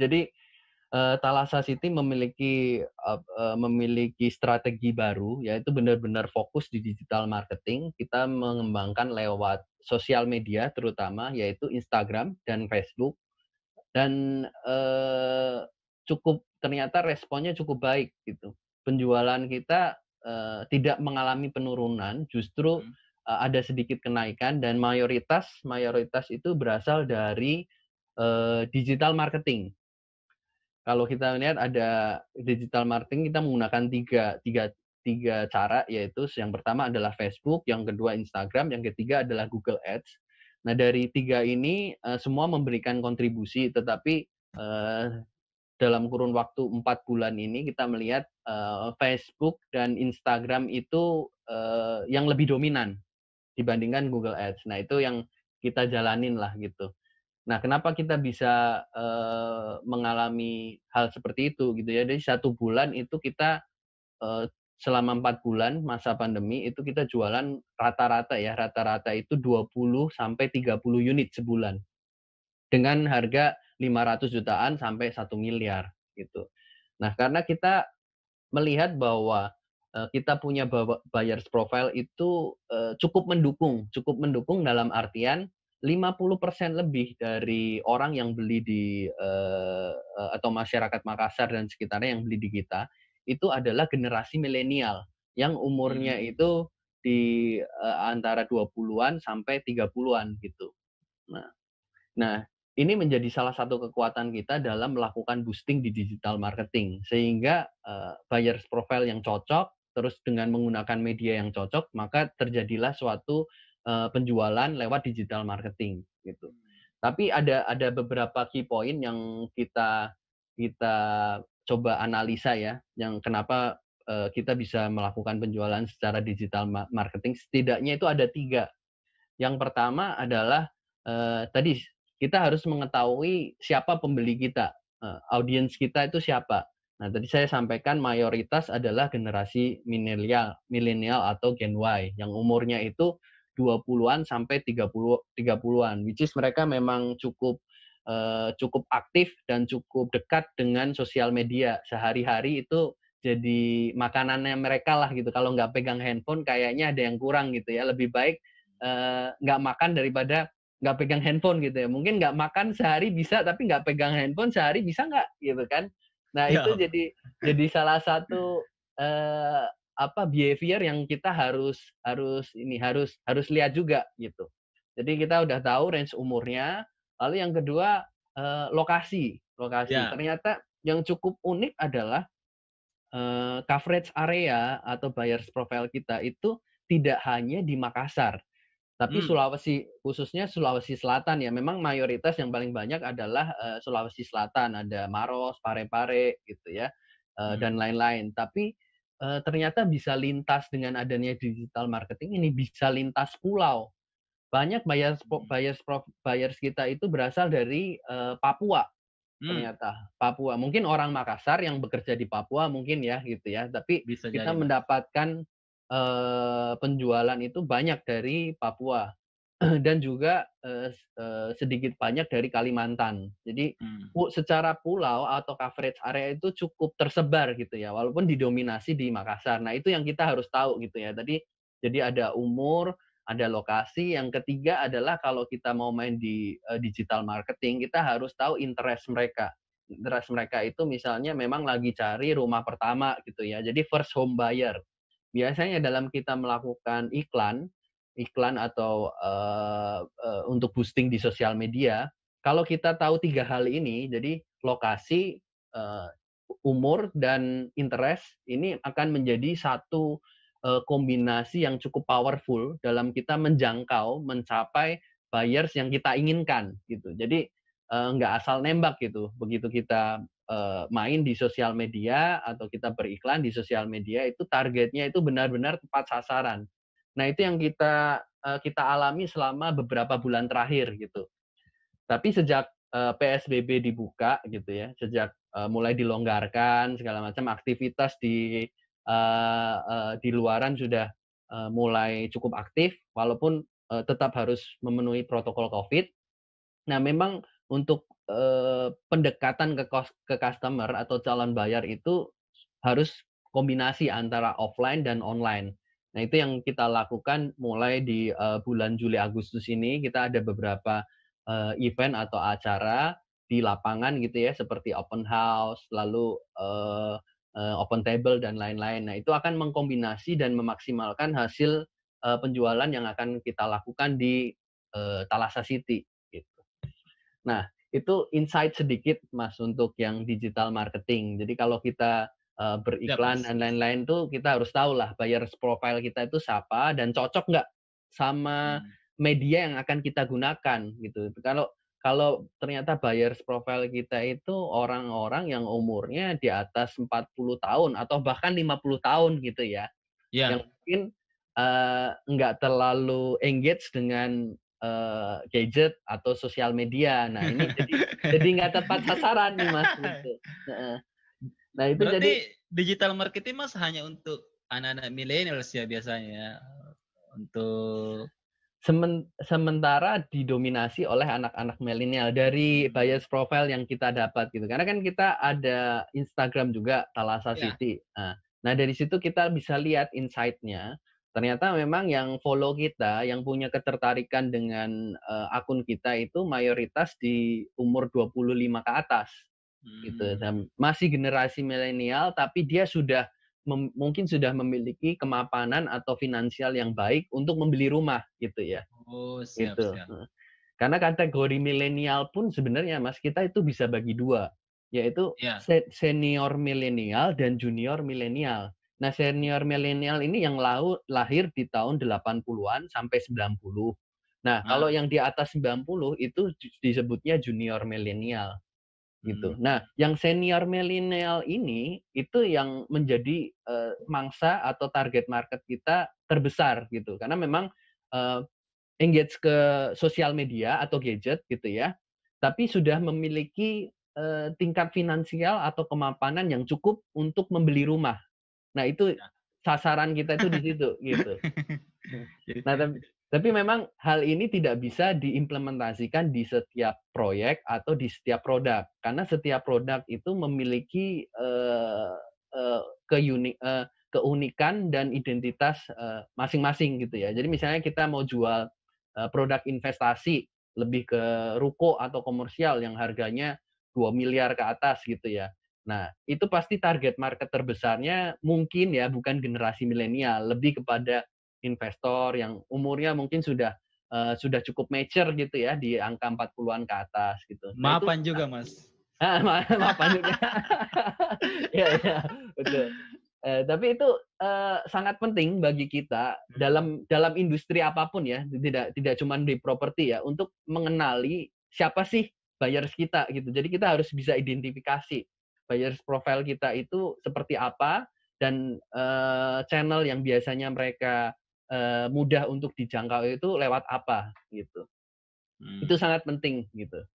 Jadi uh, Talasa City memiliki uh, uh, memiliki strategi baru yaitu benar-benar fokus di digital marketing. Kita mengembangkan lewat sosial media terutama yaitu Instagram dan Facebook dan uh, cukup ternyata responnya cukup baik gitu. Penjualan kita uh, tidak mengalami penurunan, justru hmm ada sedikit kenaikan dan mayoritas mayoritas itu berasal dari uh, digital marketing kalau kita lihat ada digital marketing kita menggunakan tiga tiga tiga cara yaitu yang pertama adalah Facebook, yang kedua Instagram, yang ketiga adalah Google Ads. Nah dari tiga ini eh, semua memberikan kontribusi, tetapi eh, dalam kurun waktu empat bulan ini kita melihat eh, Facebook dan Instagram itu yang lebih dominan dibandingkan Google Ads. Nah itu yang kita jalanin lah gitu. Nah, kenapa kita bisa uh, mengalami hal seperti itu gitu ya? Jadi satu bulan itu kita uh, selama empat bulan masa pandemi itu kita jualan rata-rata ya rata-rata itu 20 sampai 30 unit sebulan dengan harga 500 jutaan sampai 1 miliar gitu. Nah, karena kita melihat bahwa kita punya buyers profile itu cukup mendukung, cukup mendukung dalam artian 50% lebih dari orang yang beli di uh, atau masyarakat Makassar dan sekitarnya yang beli di kita itu adalah generasi milenial yang umurnya hmm. itu di uh, antara 20-an sampai 30-an gitu. Nah, nah ini menjadi salah satu kekuatan kita dalam melakukan boosting di digital marketing sehingga uh, buyers profile yang cocok terus dengan menggunakan media yang cocok maka terjadilah suatu uh, penjualan lewat digital marketing gitu. Hmm. Tapi ada ada beberapa key point yang kita kita coba analisa ya, yang kenapa uh, kita bisa melakukan penjualan secara digital marketing. Setidaknya itu ada tiga. Yang pertama adalah uh, tadi kita harus mengetahui siapa pembeli kita, uh, audiens kita itu siapa. Nah, tadi saya sampaikan mayoritas adalah generasi milenial, milenial atau Gen Y yang umurnya itu 20-an sampai 30 30-an which is mereka memang cukup uh, cukup aktif dan cukup dekat dengan sosial media sehari-hari itu jadi makanannya mereka lah gitu kalau nggak pegang handphone kayaknya ada yang kurang gitu ya lebih baik uh, nggak makan daripada nggak pegang handphone gitu ya mungkin nggak makan sehari bisa tapi nggak pegang handphone sehari bisa nggak gitu kan nah ya. itu jadi jadi salah satu uh, apa behavior yang kita harus harus ini harus harus lihat juga gitu. Jadi kita udah tahu range umurnya. Lalu yang kedua eh, lokasi, lokasi. Yeah. Ternyata yang cukup unik adalah eh, coverage area atau buyers profile kita itu tidak hanya di Makassar, tapi hmm. Sulawesi khususnya Sulawesi Selatan ya memang mayoritas yang paling banyak adalah eh, Sulawesi Selatan ada Maros, Parepare -pare, gitu ya hmm. dan lain-lain. Tapi Eh, ternyata bisa lintas dengan adanya digital marketing ini bisa lintas pulau. Banyak buyers hmm. buyers buyers kita itu berasal dari uh, Papua hmm. ternyata hmm. Papua. Mungkin orang Makassar yang bekerja di Papua mungkin ya gitu ya, tapi bisa kita jadi, mendapatkan uh, penjualan itu banyak dari Papua. Eh, dan juga eh, eh, sedikit banyak dari Kalimantan. Jadi hmm. secara pulau atau coverage area itu cukup tersebar gitu ya, walaupun didominasi di Makassar. Nah itu yang kita harus tahu gitu ya. Tadi jadi ada umur, ada lokasi. Yang ketiga adalah kalau kita mau main di digital marketing, kita harus tahu interest mereka. Interest mereka itu misalnya memang lagi cari rumah pertama gitu ya. Jadi first home buyer. Biasanya dalam kita melakukan iklan iklan atau uh, uh, untuk boosting di sosial media, kalau kita tahu tiga hal ini, jadi lokasi, uh, umur, dan interest ini akan menjadi satu uh, kombinasi yang cukup powerful dalam kita menjangkau, mencapai buyers yang kita inginkan gitu. Jadi uh, nggak asal nembak gitu. Begitu kita uh, main di sosial media atau kita beriklan di sosial media itu targetnya itu benar-benar tepat sasaran. Nah, itu yang kita eh, kita alami selama beberapa bulan terakhir gitu. Tapi sejak eh, PSBB dibuka gitu ya, sejak eh, mulai dilonggarkan segala macam aktivitas di di luaran sudah mulai cukup aktif walaupun tetap harus memenuhi protokol Covid. Nah, memang untuk pendekatan ke ke customer atau calon bayar itu harus kombinasi antara offline dan online. Nah, itu yang kita lakukan mulai di uh, bulan Juli Agustus ini kita ada beberapa uh, event atau acara di lapangan gitu ya seperti open house, lalu uh, uh, open table dan lain-lain. Nah, itu akan mengkombinasi dan memaksimalkan hasil uh, penjualan yang akan kita lakukan di uh, Talasa City gitu. Nah, itu insight sedikit Mas untuk yang digital marketing. Jadi kalau kita uh, beriklan yep. dan lain-lain tuh kita harus tahu lah buyer profile kita itu siapa dan cocok nggak sama hmm. media yang akan kita gunakan gitu. Kalau kalau ternyata buyer profile kita itu orang-orang yang umurnya di atas 40 tahun atau bahkan 50 tahun gitu ya. Yeah. Yang mungkin uh, terlalu engage dengan uh, gadget atau sosial media. Nah, ini jadi jadi nggak tepat sasaran nih Mas gitu. Nah, Nah itu Berarti jadi digital marketing mas hanya untuk anak-anak milenial ya biasanya ya? untuk sementara didominasi oleh anak-anak milenial dari hmm. bias profile yang kita dapat gitu karena kan kita ada Instagram juga Talasa iya. City nah, nah dari situ kita bisa lihat insightnya ternyata memang yang follow kita yang punya ketertarikan dengan uh, akun kita itu mayoritas di umur 25 ke atas Gitu. hmm. gitu dan masih generasi milenial tapi dia sudah mungkin sudah memiliki kemapanan atau finansial yang baik untuk membeli rumah gitu ya oh siap gitu. siap karena kategori milenial pun sebenarnya mas kita itu bisa bagi dua yaitu yeah. Iya. senior milenial dan junior milenial nah senior milenial ini yang lau, lahir di tahun 80-an sampai 90 nah nah, kalau yang di atas 90 itu disebutnya junior milenial gitu. Hmm. Nah, yang senior milenial ini itu yang menjadi uh, mangsa atau target market kita terbesar gitu. Karena memang uh, engage ke sosial media atau gadget gitu ya, tapi sudah memiliki uh, tingkat finansial atau kemampanan yang cukup untuk membeli rumah. Nah, itu ya. sasaran kita itu di situ gitu. Nah, tapi Tapi memang hal ini tidak bisa diimplementasikan di setiap proyek atau di setiap produk, karena setiap produk itu memiliki uh, uh, keuni uh, keunikan dan identitas masing-masing uh, gitu ya. Jadi misalnya kita mau jual uh, produk investasi lebih ke ruko atau komersial yang harganya 2 miliar ke atas gitu ya. Nah, itu pasti target market terbesarnya mungkin ya bukan generasi milenial, lebih kepada investor yang umurnya mungkin sudah uh, sudah cukup mature gitu ya di angka 40-an ke atas gitu. Nah, mapan itu, juga, Mas. Ah, ma mapan juga. ya, ya, betul. Eh, tapi itu eh, sangat penting bagi kita hmm. dalam dalam industri apapun ya, tidak tidak cuma di properti ya, untuk mengenali siapa sih buyers kita gitu. Jadi kita harus bisa identifikasi buyers profile kita itu seperti apa dan eh, channel yang biasanya mereka Eh, mudah untuk dijangkau itu lewat apa gitu. Hmm. Itu sangat penting gitu.